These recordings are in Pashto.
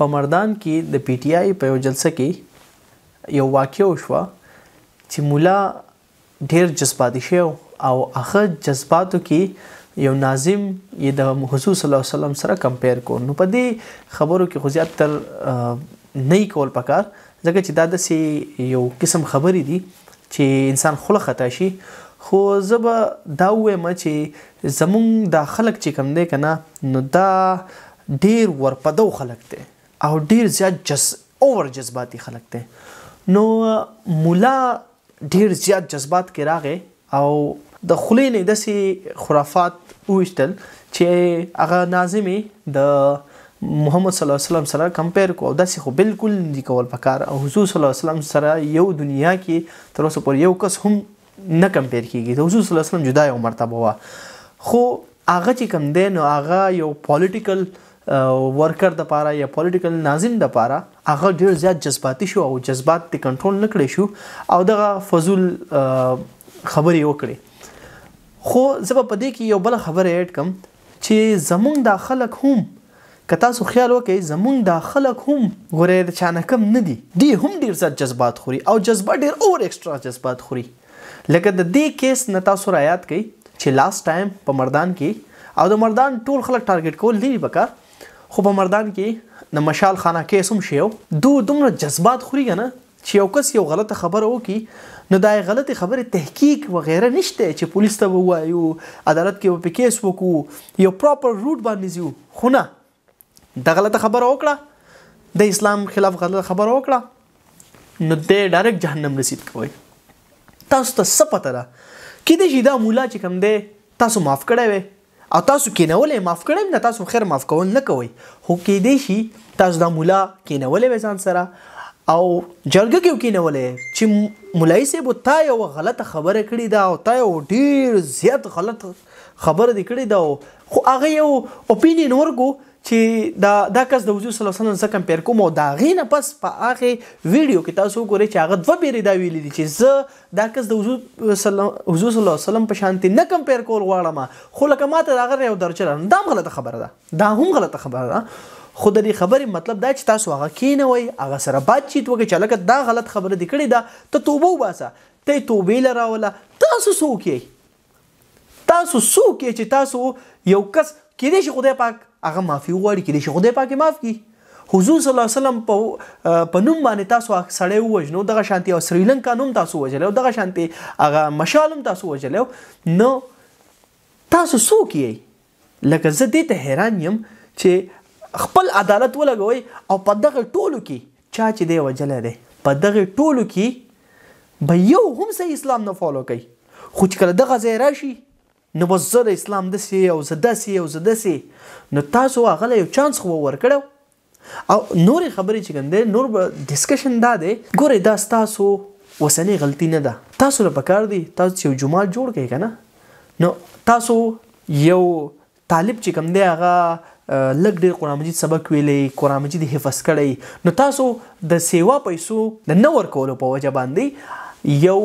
په مردان کې د پی ټ آی په یو جلسه کې یو واقع وشو چې مولا ډیر جذباتي شو او هغه جذباتو کې یو ناظم یې د حضور صلی الله علیه وسلم سره کمپیر کو نو په دې خبرو کې خو زیات تر نه کول پکار ځکه چې دا د سي یو قسم خبرې دي چې انسان خله خطا شي خو زب دا وایم چې زمونږ د خلک چې کم دی کنه نو دا ډیر ورپدو خلک دی او ډیر زیات جس اوور جذباتي خلک ته نو مولا ډیر زیات جذبات کې راغې او د خلې نه دسي خرافات وشتل چې هغه ناظمي د محمد صلی الله علیه وسلم سره کمپیر کو دا سی خو بالکل نه کول پکار او حضور صلی الله علیه وسلم سره یو دنیا کې تر اوسه پر یو کس هم نه کمپیر کیږي د حضور صلی الله علیه وسلم جدا یو مرتبه وا خو هغه چې کم دی نو هغه یو پولیټیکل ورکر د پاره یا پولیټیکل ناظم د پاره هغه ډیر زیات جذباتي شو او جذبات ته کنټرول نکړي شو او دغه فضول خبرې وکړي خو زه په دې کې یو بل خبره اډ کم چې زمونږ د خلک هم که تاسو خیال وکړئ زمونږ دا خلک هم غوړې د چانه کم نه دي دی هم ډیر زیات جذبات خوري او جذبه ډیر اور اکسترا جذبات خوري لکه د دې کیس نه تاسو رايات کړئ چې لاست ټایم په مردان کې او د مردان ټول خلک ټارګټ کول دي بکار خو په مردان کې د مشال خانه کیس هم شیو دو دومره جذبات خوري کنه چې یو کس یو غلطه خبره وکي نو دای غلطه خبره تحقیق و غیره نشته چې پولیس ته وایو عدالت کې په کیس وکړو یو پراپر روټ باندې زیو خو نه د غلطه خبره وکړه د اسلام خلاف غلطه خبره وکړه نو دې ډایرکټ جهنم رسید کوي تاسو ته څه پته ده کله چې دا مولا چې کوم دی تاسو معاف کړی وئ او تاسو کینولې معاف کړم نه تاسو خیر معاف کول نه کوي خو کې دی شي تاسو د مولا کینولې ځان سره او جرګه کې کینولې چې مولای سه بو تا یو غلطه خبره کړې دا او تا یو ډیر زیات غلط خبره دې کړې دا خو هغه یو اپینین ورګو چې دا دا کس د وجود صلی الله علیه وسلم سره کمپیر کوم او دا غینه پس په هغه ویډیو کې تاسو ګورئ چې هغه دوه بیرې دا ویلې دي چې زه دا کس د وجود صلی الله علیه وسلم په شانتي نه کمپیر کول غواړم خو لکه ماته دا غره یو درچره دا غلطه خبره ده دا هم غلطه خبره ده خو د دې خبرې مطلب دا چې تاسو هغه کینوي هغه سره باتچیت وکړي چې لکه دا غلط خبره دې کړې ده ته توبه وباسه ته توبې لراوله تاسو څوک یې تاسو څوک یې چې تاسو یو کس کېدې شي خدای پاک هغه معافي وغواړي کې چې خدای پاک معاف کړي حضور صلی الله علیه وسلم په په نوم باندې تاسو سړی وژنو دغه شانتي او سریلانکا نوم تاسو وژلو دغه شانتي هغه مشالم تاسو وژلو نو تاسو څوک یې لکه زه دې ته حیران یم چې خپل عدالت ولګوي او په دغه ټولو کې چا چې دی وجل دی په دغه ټولو کې به یو هم صحیح اسلام نه فالو کوي خو چې کله دغه ځای راشي نو زه د اسلام د سی او زه د سی او زه د سی نو تاسو هغه یو چانس خو ورکړو او نورې خبرې چې ګندې نور به ډیسکشن دا دی ګوره دا تاسو وسنې غلطی نه ده تاسو له پکار دی تاسو یو جمال جوړ کړئ کنه نو تاسو یو طالب چې کوم دی هغه لګ ډیر قران مجید سبق ویلې قران مجید حفظ کړي نو تاسو د سیوا پیسو د نور کولو په وجه باندې یو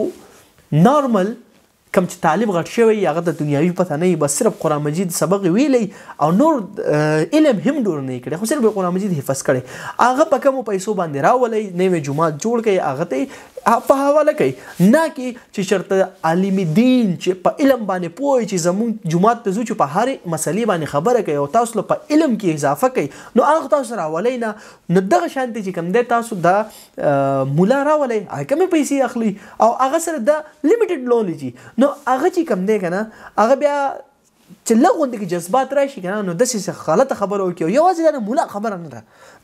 نارمل کم چې طالب غټ شوی هغه د دنیاوي پته نه بس صرف قران مجید سبق ویلی او نور علم هم ډور نه کړي خو صرف قران مجید حفظ کړي هغه په کوم پیسو باندې راولي نوې جمعه جوړ کړي هغه ته په حواله کوي نه کې چې شرط عالم دین چې په علم باندې پوي چې زمون جمعه ته زو چې په هر مسلې باندې خبره کوي او تاسو په علم کې اضافه کوي نو هغه تاسو راولي نه نو دغه شانتي چې کم دی تاسو د مولا راولي هغه کوم پیسې اخلي او هغه سره د لیمیټډ لون لږي نو هغه چې کم دی کنه هغه بیا چې لغوند کې جذبات راشي کنه نو داسې څه غلطه خبره وکړي یو ځل نه مولا خبره نه ده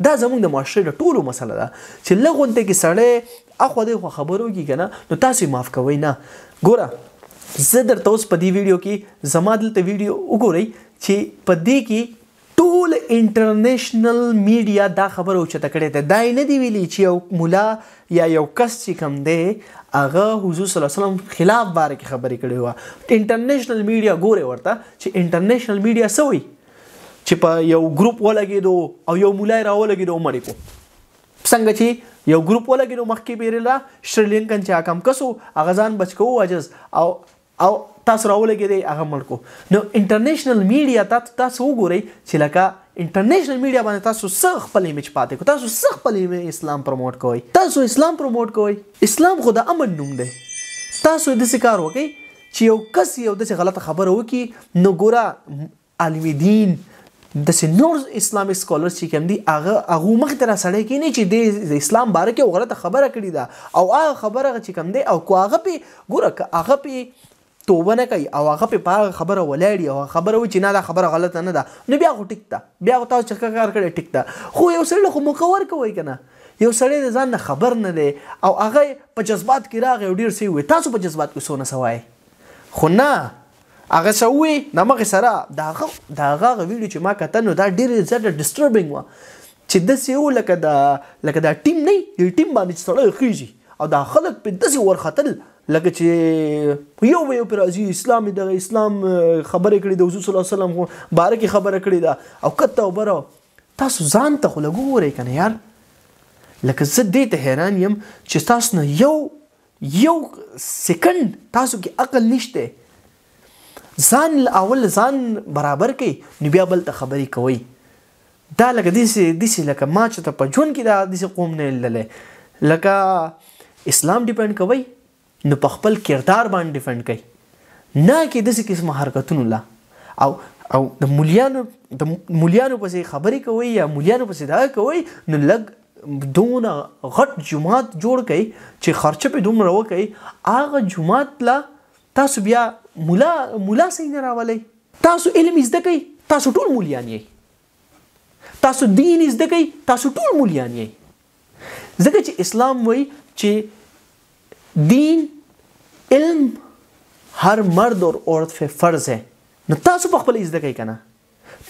دا زموږ د معاشره د ټولو مسله ده چې لغوند کې سړی اخو دې خبرو کې کنه نو تاسو معاف کوئ نه ګوره زه درته اوس په دې ویډیو کې زما دلته ویډیو وګورئ چې په دې کې انټرنیشنل میډیا دا خبره اوچته کړې ده دا نه دی ویلي چې یو مولا یا یو کس چې کوم دی هغه حضور صلی الله علیه وسلم خلاف باره کې خبرې کړې و انټرنیشنل میډیا ګوره ورته چې انټرنیشنل میډیا سوي چې په یو ګروپ ولګېدو او یو مولا راولګېدو مړی کو څنګه چې یو ګروپ ولګینو مخکې بیرلا شریلنکن چې حکم کسو اغزان بچکو وجز او او تاسو راولګی دی هغه ملکو نو انټرنیشنل میډیا تاسو وګورئ چې لکه انټرنیشنل میډیا باندې تاسو څنګه خپل ایمیج پاتې کو تاسو څنګه خپل اسلام پروموټ کوئ تاسو اسلام پروموټ کوئ اسلام خو د امن نوم دی تاسو د سکار وکي چې یو کس یو د غلطه خبره وکي نو ګورا عالم دین د نور اسلامي سکولر چې کوم دی هغه هغه مخ تر سره کې نه چې د اسلام باره کې غلطه خبره کړې ده او هغه خبره چې کوم دی او کو هغه په ګوره هغه په توبه نه کوي او هغه په پاغه خبره ولاړی او خبره و چې نه دا خبره غلطه نه ده نو بیا خو ټیک ده بیا خو تاسو چکه کار کړی ټیک ده خو یو سړی خو مکور کوي کنه یو سړی د ځان نه خبر نه دی او هغه په جذبات کې راغی او ډیر سی وي تاسو په جذبات کې سونه سوای خو نه هغه سوي نمغه سره دا هغه دا هغه ویډیو چې ما کتل نو دا ډیر زړه ډیسټربینګ و چې د سیو لکه دا لکه دا ټیم نه دی ټیم باندې سره خيږي او دا خلک په دسي ورختل لکه چې یو یو پر ازي اسلام د اسلام خبره کړې د حضور صلی الله علیه وسلم بارکه خبره کړې ده او کته وبره تاسو ځان ته خو لګورئ کنه یار لکه زه دې ته حیران یم چې تاسو نه یو یو سکند تاسو کې عقل نشته ځان اول ځان برابر کړئ نو بیا بل ته خبرې کوي دا لکه دې دې لکه ما چې ته په جون کې دا دې قوم نه لله لکه اسلام ډیپند کوي نو په خپل کردار باندې ډیفند کوي نه کې داسې قسمه حرکتونه لا او او د مليانو د مليانو په خبرې کوي یا مليانو په دا کوي نو لګ دون غټ جماعت جوړ کړي چې خرچه په دومره وکړي هغه جماعت لا تاسو بیا مولا مولا څنګه راولې تاسو علم زده کوي تاسو ټول مليان یې تاسو دین زده کوي تاسو ټول مليان یې ځکه چې اسلام وایي چې دین علم هر مرد او عورت په فرض ہے نو تاسو په خپل عزت کوي کنه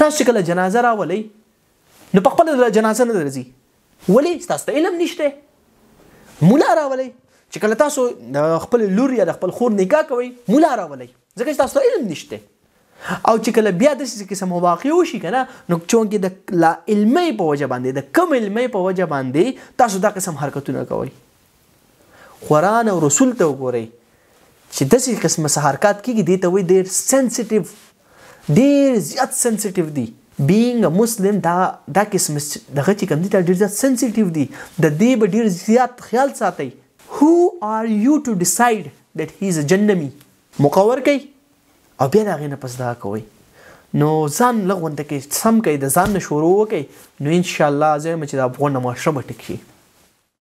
تاسو کله جنازه راولې نو په خپل جنازه نه درځي ولی تاسو ته علم نشته مولا راولې چې کله تاسو د خپل لور یا د خپل خور نکاح کوي مولا راولې ځکه چې تاسو علم نشته او چې کله بیا د قسم واقع وشي کنه نو چونګې د لا علمي په وجه باندې د کم علمي په وجه باندې تاسو دا قسم حرکتونه کوئ قران او رسول ته وګورئ چې داسې قسمه حرکت کیږي دي ته وي ډیر سنسټیټیو ډیر زیات سنسټیټیو دي being a muslim دا دا قسم دغه چې کوم دي ډیر زیات سنسټیټیو دي د دې به ډیر زیات خیال ساتي who are you to decide that he is a jannami مقور کوي او بیا دا غینه پس دا کوي نو ځان لغونته کې سم کوي د ځان شروع کوي نو ان شاء الله زه مچ د افغان معاشره ټکی